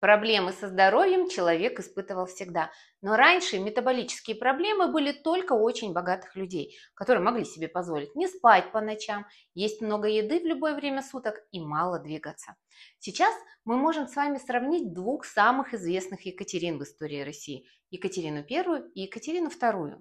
Проблемы со здоровьем человек испытывал всегда, но раньше метаболические проблемы были только у очень богатых людей, которые могли себе позволить не спать по ночам, есть много еды в любое время суток и мало двигаться. Сейчас мы можем с вами сравнить двух самых известных Екатерин в истории России – Екатерину I и Екатерину II.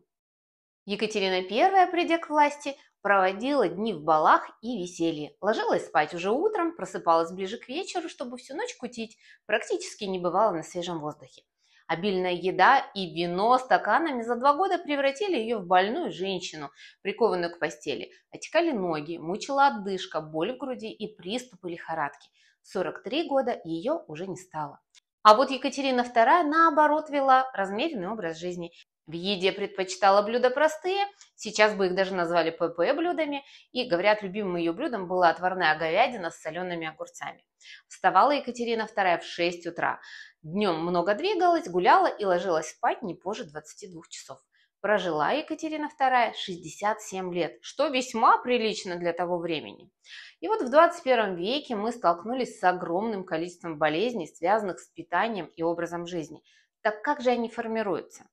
Екатерина I, придя к власти, проводила дни в балах и веселье. Ложилась спать уже утром, просыпалась ближе к вечеру, чтобы всю ночь кутить, практически не бывала на свежем воздухе. Обильная еда и вино стаканами за два года превратили ее в больную женщину, прикованную к постели. Отекали ноги, мучила отдышка, боль в груди и приступы лихорадки. 43 года ее уже не стало. А вот Екатерина II, наоборот, вела размеренный образ жизни. В еде предпочитала блюда простые, сейчас бы их даже назвали ПП блюдами, и, говорят, любимым ее блюдом была отварная говядина с солеными огурцами. Вставала Екатерина II в 6 утра. Днем много двигалась, гуляла и ложилась спать не позже 22 часов. Прожила Екатерина II 67 лет, что весьма прилично для того времени. И вот в 21 веке мы столкнулись с огромным количеством болезней, связанных с питанием и образом жизни. Так как же они формируются?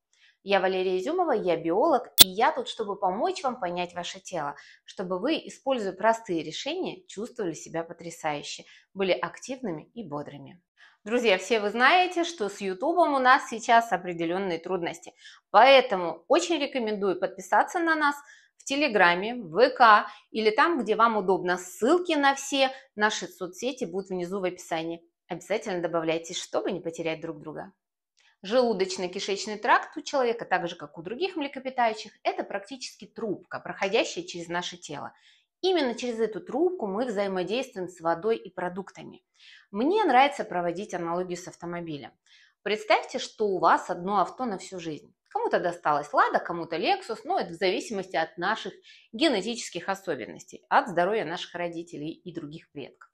Я Валерия Изюмова, я биолог, и я тут, чтобы помочь вам понять ваше тело, чтобы вы, используя простые решения, чувствовали себя потрясающе, были активными и бодрыми. Друзья, все вы знаете, что с YouTube у нас сейчас определенные трудности, поэтому очень рекомендую подписаться на нас, в Телеграме, в ВК или там, где вам удобно. Ссылки на все наши соцсети будут внизу в описании. Обязательно добавляйтесь, чтобы не потерять друг друга. Желудочно-кишечный тракт у человека, так же как у других млекопитающих, это практически трубка, проходящая через наше тело. Именно через эту трубку мы взаимодействуем с водой и продуктами. Мне нравится проводить аналогию с автомобилем. Представьте, что у вас одно авто на всю жизнь. Кому-то досталась Лада, кому-то Lexus, но ну, это в зависимости от наших генетических особенностей, от здоровья наших родителей и других предков.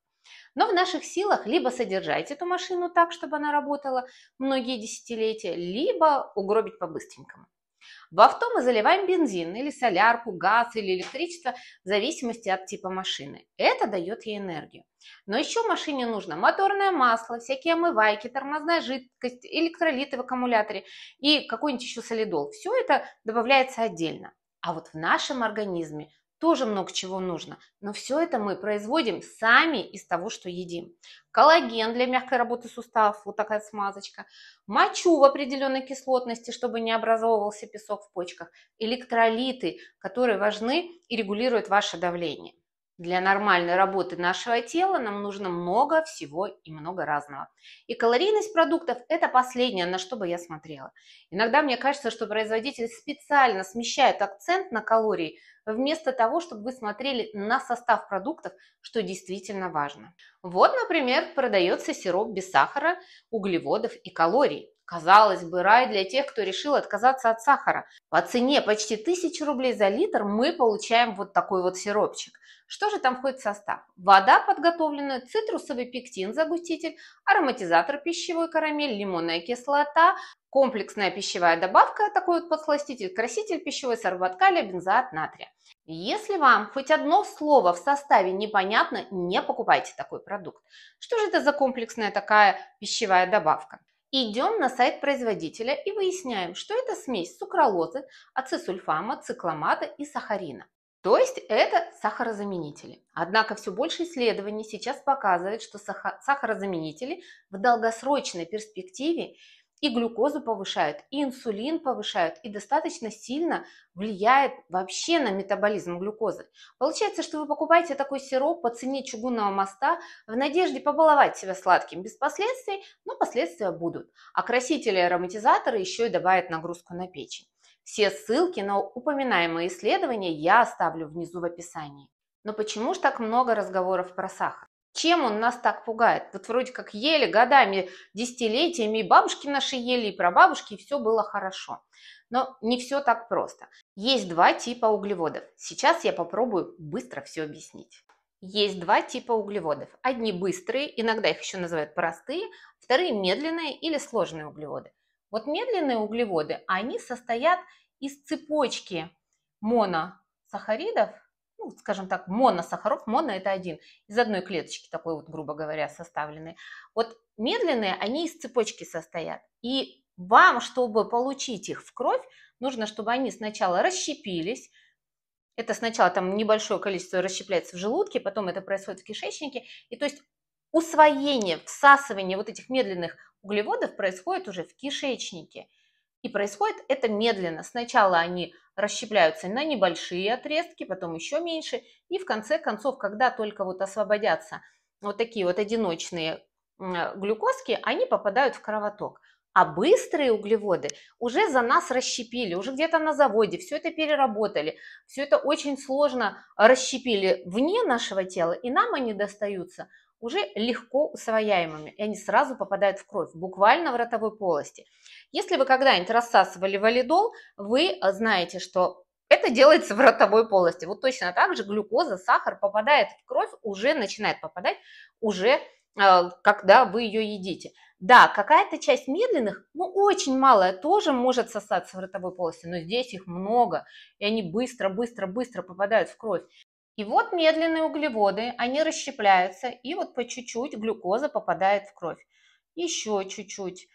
Но в наших силах либо содержать эту машину так, чтобы она работала многие десятилетия, либо угробить по-быстренькому. В авто мы заливаем бензин или солярку, газ или электричество в зависимости от типа машины. Это дает ей энергию. Но еще машине нужно моторное масло, всякие омывайки, тормозная жидкость, электролиты в аккумуляторе и какой-нибудь еще солидол. Все это добавляется отдельно. А вот в нашем организме тоже много чего нужно, но все это мы производим сами из того, что едим. Коллаген для мягкой работы суставов, вот такая смазочка. Мочу в определенной кислотности, чтобы не образовывался песок в почках. Электролиты, которые важны и регулируют ваше давление. Для нормальной работы нашего тела нам нужно много всего и много разного. И калорийность продуктов – это последнее, на что бы я смотрела. Иногда мне кажется, что производители специально смещают акцент на калории, вместо того, чтобы вы смотрели на состав продуктов, что действительно важно. Вот, например, продается сироп без сахара, углеводов и калорий. Казалось бы, рай для тех, кто решил отказаться от сахара. По цене почти 1000 рублей за литр мы получаем вот такой вот сиропчик. Что же там входит в состав? Вода, подготовленная, цитрусовый пектин, загуститель, ароматизатор пищевой карамель, лимонная кислота, комплексная пищевая добавка, такой вот подсластитель, краситель пищевой сорбат бензоат натрия. Если вам хоть одно слово в составе непонятно, не покупайте такой продукт. Что же это за комплексная такая пищевая добавка? Идем на сайт производителя и выясняем, что это смесь сукралозы, ацесульфама, цикломата и сахарина. То есть это сахарозаменители. Однако все больше исследований сейчас показывает, что сахарозаменители в долгосрочной перспективе и глюкозу повышают, и инсулин повышают, и достаточно сильно влияет вообще на метаболизм глюкозы. Получается, что вы покупаете такой сироп по цене чугунного моста в надежде побаловать себя сладким без последствий, но последствия будут. А красители и ароматизаторы еще и добавят нагрузку на печень. Все ссылки на упоминаемые исследования я оставлю внизу в описании. Но почему же так много разговоров про сахар? Чем он нас так пугает? Вот вроде как ели годами, десятилетиями, и бабушки наши ели, и прабабушки, и все было хорошо. Но не все так просто. Есть два типа углеводов. Сейчас я попробую быстро все объяснить. Есть два типа углеводов. Одни быстрые, иногда их еще называют простые, вторые медленные или сложные углеводы. Вот медленные углеводы, они состоят из цепочки моносахаридов ну, скажем так, моносахаров, моно это один, из одной клеточки такой вот, грубо говоря, составлены. Вот медленные, они из цепочки состоят. И вам, чтобы получить их в кровь, нужно, чтобы они сначала расщепились, это сначала там небольшое количество расщепляется в желудке, потом это происходит в кишечнике. И то есть усвоение, всасывание вот этих медленных углеводов происходит уже в кишечнике. И происходит это медленно. Сначала они расщепляются на небольшие отрезки, потом еще меньше. И в конце концов, когда только вот освободятся вот такие вот одиночные глюкозки, они попадают в кровоток. А быстрые углеводы уже за нас расщепили, уже где-то на заводе, все это переработали, все это очень сложно расщепили вне нашего тела, и нам они достаются – уже легко усвояемыми, и они сразу попадают в кровь, буквально в ротовой полости. Если вы когда-нибудь рассасывали валидол, вы э, знаете, что это делается в ротовой полости. Вот точно так же глюкоза, сахар попадает в кровь, уже начинает попадать, уже э, когда вы ее едите. Да, какая-то часть медленных, ну очень малая, тоже может сосаться в ротовой полости, но здесь их много, и они быстро, быстро, быстро попадают в кровь. И вот медленные углеводы, они расщепляются, и вот по чуть-чуть глюкоза попадает в кровь. Еще чуть-чуть,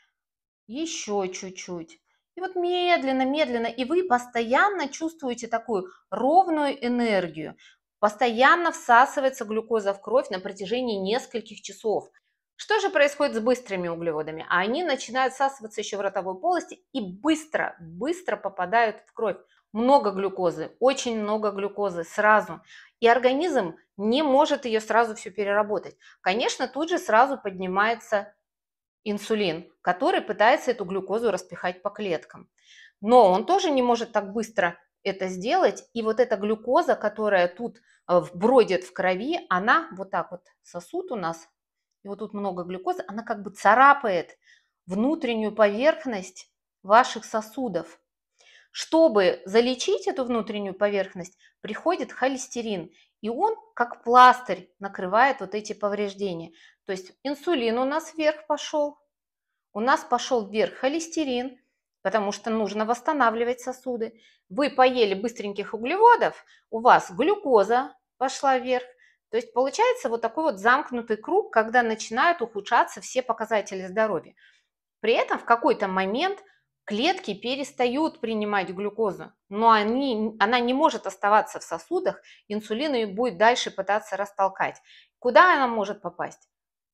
еще чуть-чуть. И вот медленно, медленно, и вы постоянно чувствуете такую ровную энергию. Постоянно всасывается глюкоза в кровь на протяжении нескольких часов. Что же происходит с быстрыми углеводами? А они начинают всасываться еще в ротовой полости и быстро, быстро попадают в кровь много глюкозы, очень много глюкозы сразу. И организм не может ее сразу все переработать. Конечно, тут же сразу поднимается инсулин, который пытается эту глюкозу распихать по клеткам. Но он тоже не может так быстро это сделать. И вот эта глюкоза, которая тут э, бродит в крови, она вот так вот сосуд у нас, и вот тут много глюкозы, она как бы царапает внутреннюю поверхность ваших сосудов. Чтобы залечить эту внутреннюю поверхность, приходит холестерин, и он как пластырь накрывает вот эти повреждения. То есть инсулин у нас вверх пошел, у нас пошел вверх холестерин, потому что нужно восстанавливать сосуды. Вы поели быстреньких углеводов, у вас глюкоза пошла вверх, то есть получается вот такой вот замкнутый круг, когда начинают ухудшаться все показатели здоровья. При этом в какой-то момент – клетки перестают принимать глюкозу, но они, она не может оставаться в сосудах, инсулин ее будет дальше пытаться растолкать. Куда она может попасть?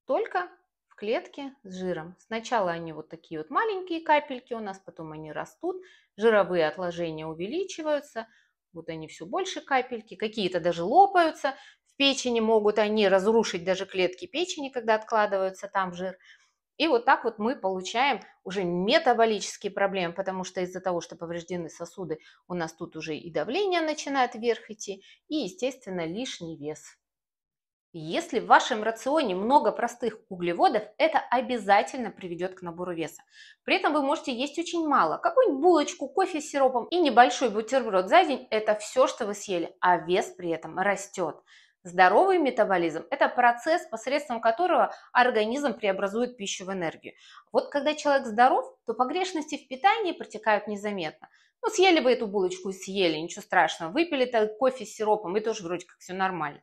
Только в клетки с жиром. Сначала они вот такие вот маленькие капельки у нас, потом они растут, жировые отложения увеличиваются, вот они все больше капельки, какие-то даже лопаются, в печени могут они разрушить даже клетки печени, когда откладываются там жир. И вот так вот мы получаем уже метаболические проблемы, потому что из-за того, что повреждены сосуды, у нас тут уже и давление начинает вверх идти, и, естественно, лишний вес. Если в вашем рационе много простых углеводов, это обязательно приведет к набору веса. При этом вы можете есть очень мало. Какую-нибудь булочку, кофе с сиропом и небольшой бутерброд за день – это все, что вы съели, а вес при этом растет. Здоровый метаболизм – это процесс, посредством которого организм преобразует пищу в энергию. Вот когда человек здоров, то погрешности в питании протекают незаметно. Ну, съели вы эту булочку, съели, ничего страшного. Выпили кофе с сиропом, и тоже вроде как все нормально.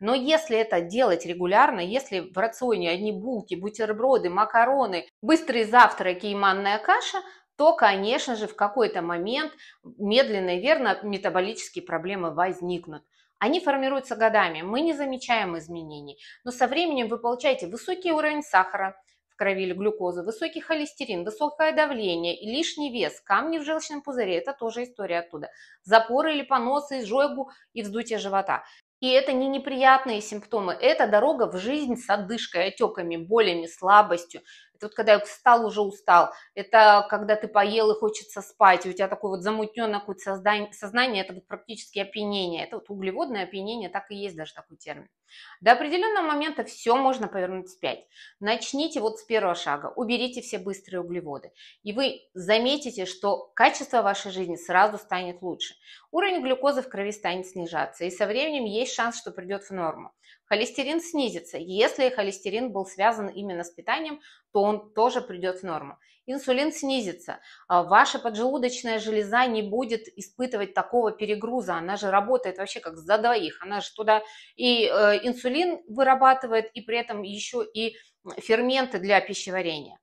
Но если это делать регулярно, если в рационе одни булки, бутерброды, макароны, быстрые завтраки и манная каша, то, конечно же, в какой-то момент медленно и верно метаболические проблемы возникнут. Они формируются годами, мы не замечаем изменений, но со временем вы получаете высокий уровень сахара в крови или глюкозы, высокий холестерин, высокое давление лишний вес, камни в желчном пузыре, это тоже история оттуда, запоры или поносы, изжогу и вздутие живота. И это не неприятные симптомы, это дорога в жизнь с одышкой, отеками, болями, слабостью, это вот когда устал, уже устал. Это когда ты поел и хочется спать, и у тебя такое вот замутненное какое-то сознание, это вот практически опьянение. Это вот углеводное опьянение, так и есть даже такой термин. До определенного момента все можно повернуть вспять. Начните вот с первого шага, уберите все быстрые углеводы, и вы заметите, что качество вашей жизни сразу станет лучше. Уровень глюкозы в крови станет снижаться, и со временем есть шанс, что придет в норму холестерин снизится. Если холестерин был связан именно с питанием, то он тоже придет в норму. Инсулин снизится. А ваша поджелудочная железа не будет испытывать такого перегруза. Она же работает вообще как за двоих. Она же туда и э, инсулин вырабатывает, и при этом еще и ферменты для пищеварения.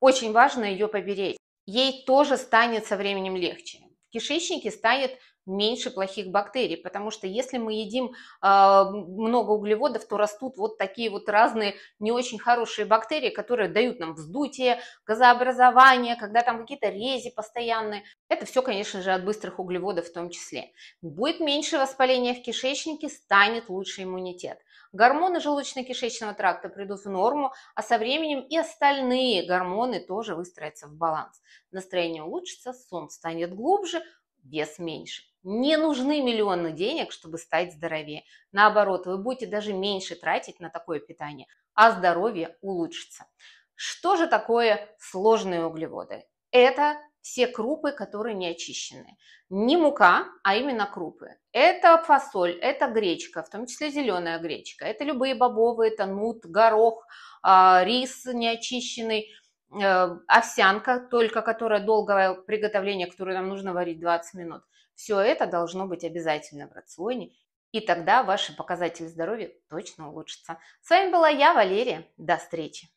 Очень важно ее поберечь. Ей тоже станет со временем легче кишечнике станет меньше плохих бактерий, потому что если мы едим э, много углеводов, то растут вот такие вот разные не очень хорошие бактерии, которые дают нам вздутие, газообразование, когда там какие-то рези постоянные. Это все, конечно же, от быстрых углеводов в том числе. Будет меньше воспаления в кишечнике, станет лучше иммунитет. Гормоны желудочно-кишечного тракта придут в норму, а со временем и остальные гормоны тоже выстроятся в баланс. Настроение улучшится, сон станет глубже, вес меньше. Не нужны миллионы денег, чтобы стать здоровее. Наоборот, вы будете даже меньше тратить на такое питание, а здоровье улучшится. Что же такое сложные углеводы? Это все крупы, которые не очищены. Не мука, а именно крупы. Это фасоль, это гречка, в том числе зеленая гречка. Это любые бобовые, это нут, горох, а, рис неочищенный, э, овсянка, только которая долгое приготовление, которую нам нужно варить 20 минут. Все это должно быть обязательно в рационе, и тогда ваши показатели здоровья точно улучшатся. С вами была я, Валерия. До встречи!